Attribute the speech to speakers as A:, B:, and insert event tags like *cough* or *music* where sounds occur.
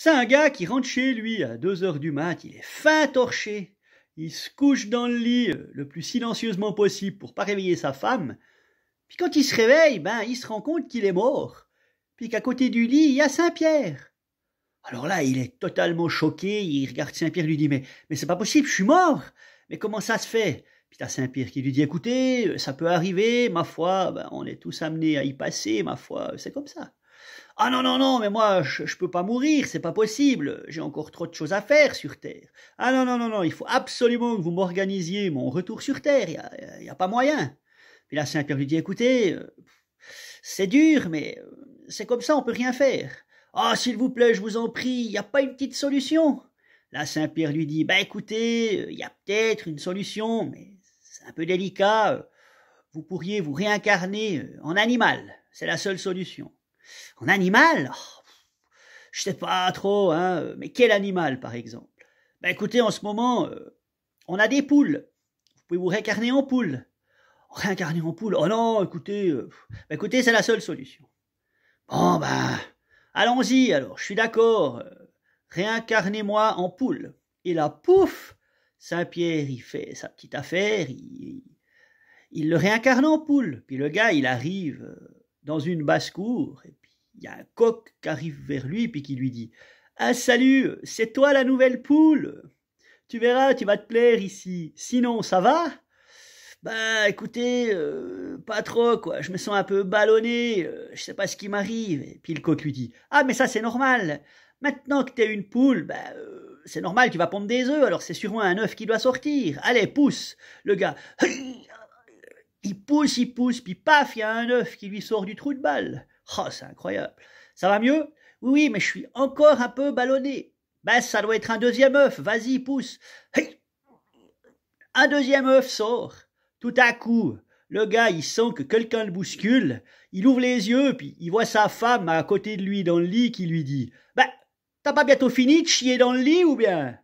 A: C'est un gars qui rentre chez lui à 2 heures du mat, il est fin torché. Il se couche dans le lit euh, le plus silencieusement possible pour pas réveiller sa femme. Puis quand il se réveille, ben, il se rend compte qu'il est mort. Puis qu'à côté du lit, il y a Saint-Pierre. Alors là, il est totalement choqué, il regarde Saint-Pierre, lui dit, mais, mais c'est pas possible, je suis mort. Mais comment ça se fait? Puis t'as Saint-Pierre qui lui dit, écoutez, euh, ça peut arriver, ma foi, ben, on est tous amenés à y passer, ma foi, euh, c'est comme ça. Ah non, non, non, mais moi, je, ne peux pas mourir, c'est pas possible, j'ai encore trop de choses à faire sur Terre. Ah non, non, non, non, il faut absolument que vous m'organisiez mon retour sur Terre, il n'y a, pas moyen. Puis la Saint-Pierre lui dit, écoutez, euh, c'est dur, mais euh, c'est comme ça, on peut rien faire. Ah, s'il vous plaît, je vous en prie, il n'y a pas une petite solution. La Saint-Pierre lui dit, bah écoutez, euh, il y a peut-être une solution, mais c'est un peu délicat. Vous pourriez vous réincarner en animal, c'est la seule solution. En animal oh, Je sais pas trop, hein, mais quel animal par exemple Ben écoutez, en ce moment, euh, on a des poules. Vous pouvez vous réincarner en poule. Réincarner en poule Oh non, écoutez, euh, ben, écoutez, c'est la seule solution. Bon ben, allons-y alors, je suis d'accord. Euh, réincarnez-moi en poule. Et là, pouf Saint-Pierre, il fait sa petite affaire, il, le réincarne en poule. Puis le gars, il arrive dans une basse-cour, il y a un coq qui arrive vers lui puis qui lui dit Ah salut, c'est toi la nouvelle poule Tu verras, tu vas te plaire ici. Sinon, ça va Ben, écoutez, euh, pas trop quoi, je me sens un peu ballonné, je euh, je sais pas ce qui m'arrive. Et puis le coq lui dit Ah mais ça c'est normal. Maintenant que t'es une poule, bah, euh, c'est normal, tu vas pondre des œufs, alors c'est sûrement un œuf qui doit sortir. Allez, pousse Le gars, *laughs* il pousse, il pousse, puis paf, il y a un œuf qui lui sort du trou de balle. Oh, c'est incroyable. Ça va mieux Oui, oui, mais je suis encore un peu ballonné. Ben, ça doit être un deuxième œuf. Vas-y, pousse. un deuxième œuf sort. Tout à coup, le gars, il sent que quelqu'un le bouscule. Il ouvre les yeux, puis il voit sa femme à côté de lui dans le lit qui lui dit Ben, t'as pas bientôt fini de chier dans le lit ou bien